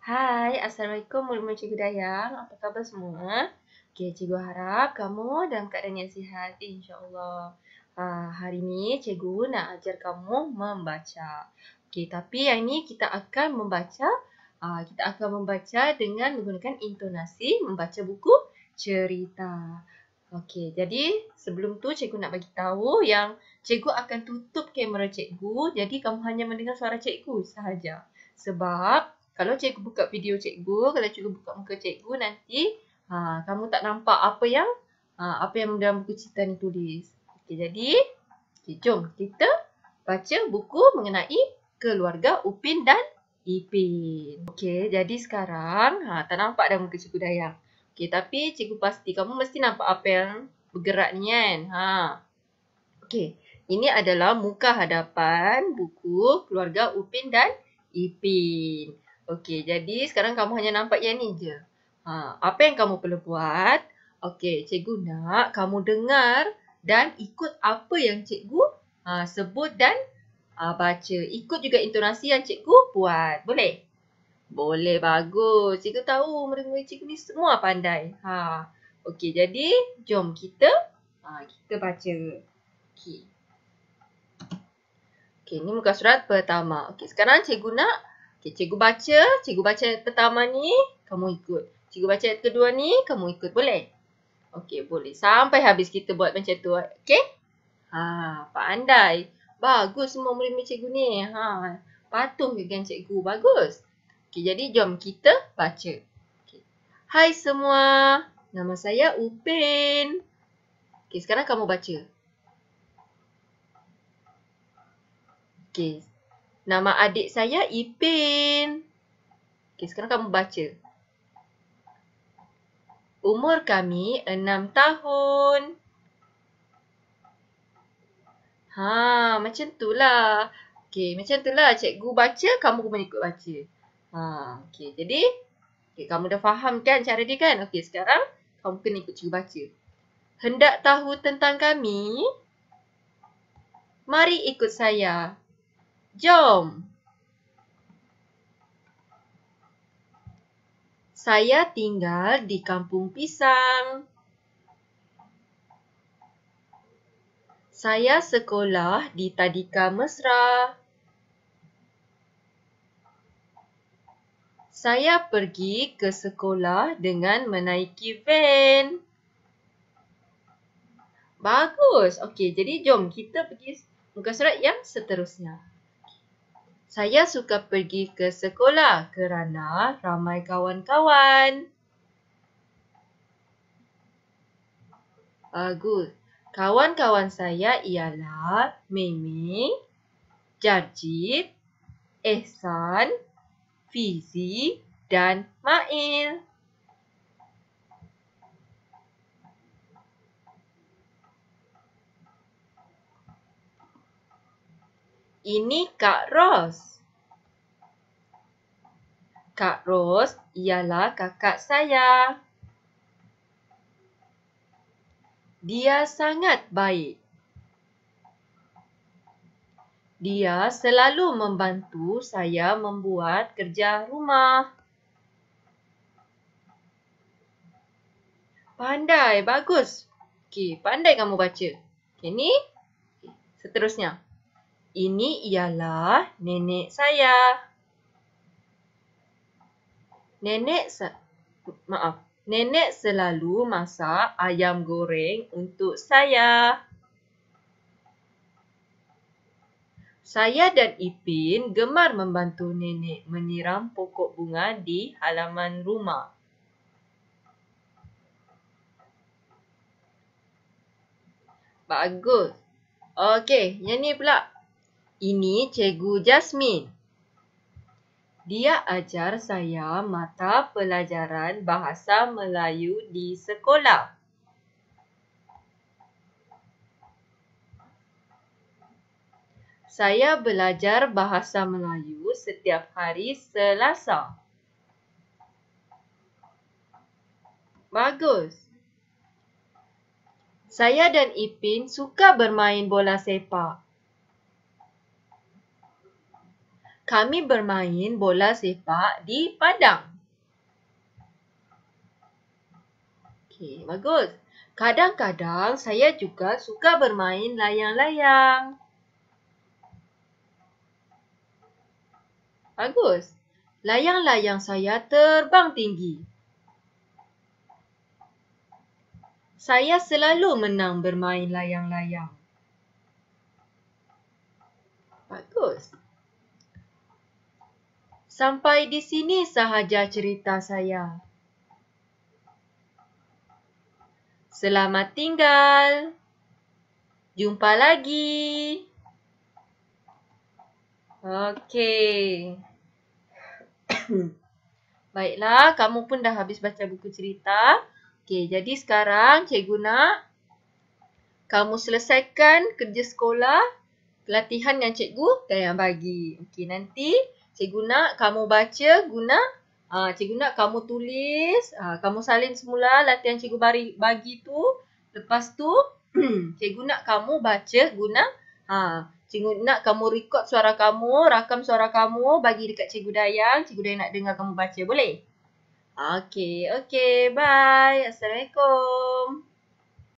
Hai, Assalamualaikum warahmatullahi Cikgu Dayang. Apa khabar semua? Okey, Cikgu harap kamu dalam keadaan yang sihat. InsyaAllah. Uh, hari ni Cikgu nak ajar kamu membaca. Okey, tapi yang ni kita akan membaca. Uh, kita akan membaca dengan menggunakan intonasi membaca buku cerita. Okey, jadi sebelum tu Cikgu nak bagi tahu yang Cikgu akan tutup kamera Cikgu. Jadi kamu hanya mendengar suara Cikgu sahaja. Sebab kalau cikgu buka video cikgu, kalau cikgu buka muka cikgu nanti ha, kamu tak nampak apa yang ha, apa yang dalam buku cerita ni tulis. Okay, jadi okay, jom kita baca buku mengenai keluarga Upin dan Ipin. Okey, jadi sekarang ha, tak nampak dah muka cikgu Dayang. Okey, tapi cikgu pasti kamu mesti nampak apa yang bergerak ni kan. Ha. Okey, ini adalah muka hadapan buku keluarga Upin dan Ipin. Okey, jadi sekarang kamu hanya nampak yang ni je. Ha, apa yang kamu perlu buat? Okey, cikgu nak kamu dengar dan ikut apa yang cikgu ha, sebut dan ha, baca. Ikut juga intonasi yang cikgu buat. Boleh? Boleh, bagus. Cikgu tahu murid cikgu ni semua pandai. Ha, Okey, jadi jom kita ha, kita baca. Okey. Okey, ni muka surat pertama. Okey, sekarang cikgu nak Okey, cikgu baca, cikgu baca ayat pertama ni, kamu ikut. Cikgu baca ayat kedua ni, kamu ikut. Boleh? Okey, boleh. Sampai habis kita buat macam tu. Okey? Ha, pandai. Bagus semua murid-murid cikgu ni. Ha, patuh dengan cikgu. Bagus. Okey, jadi jom kita baca. Okay. Hai semua. Nama saya Upin. Okey, sekarang kamu baca. Okey, Nama adik saya Ipin. Okey, sekarang kamu baca. Umur kami enam tahun. Ha, macam tu lah. Okey, macam tu itulah cikgu baca, kamu pun ikut baca. Ha, okey. Jadi, okay, kamu dah faham kan cara dia kan? Okey, sekarang kamu kena ikut cikgu baca. Hendak tahu tentang kami? Mari ikut Saya. Jom. Saya tinggal di Kampung Pisang. Saya sekolah di Tadika Mesra. Saya pergi ke sekolah dengan menaiki van. Bagus. Okey, jadi jom kita pergi muka surat yang seterusnya. Saya suka pergi ke sekolah kerana ramai kawan-kawan. Bagus. Kawan-kawan saya ialah Mimi, Jarjit, Ehsan, Fizi dan Ma'il. Ini Kak Ros. Kak Ros ialah kakak saya. Dia sangat baik. Dia selalu membantu saya membuat kerja rumah. Pandai, bagus. Okey, pandai kamu baca. Okey, ni seterusnya. Ini ialah nenek saya. Nenek se maaf, nenek selalu masak ayam goreng untuk saya. Saya dan Ipin gemar membantu nenek menyiram pokok bunga di halaman rumah. Bagus. Okey, yang ni pula ini Cikgu Jasmine. Dia ajar saya mata pelajaran Bahasa Melayu di sekolah. Saya belajar Bahasa Melayu setiap hari Selasa. Bagus. Saya dan Ipin suka bermain bola sepak. kami bermain bola sepak di padang. Okay, bagus. Kadang-kadang saya juga suka bermain layang-layang. Bagus. Layang-layang saya terbang tinggi. Saya selalu menang bermain layang-layang. Bagus. Sampai di sini sahaja cerita saya. Selamat tinggal. Jumpa lagi. Okey. Baiklah, kamu pun dah habis baca buku cerita. Okey, jadi sekarang cikgu nak kamu selesaikan kerja sekolah, pelatihan yang cikgu dah yang bagi. Okey, nanti... Cikgu nak kamu baca guna Ah, cikgu nak kamu tulis, ah, kamu salin semula latihan cikgu bari, bagi tu. Lepas tu, cikgu nak kamu baca guna. Ah, cikgu nak kamu record suara kamu, rakam suara kamu, bagi dekat cikgu Dayang. Cikgu Dayang nak dengar kamu baca, boleh? Okay, okay. Bye. Assalamualaikum.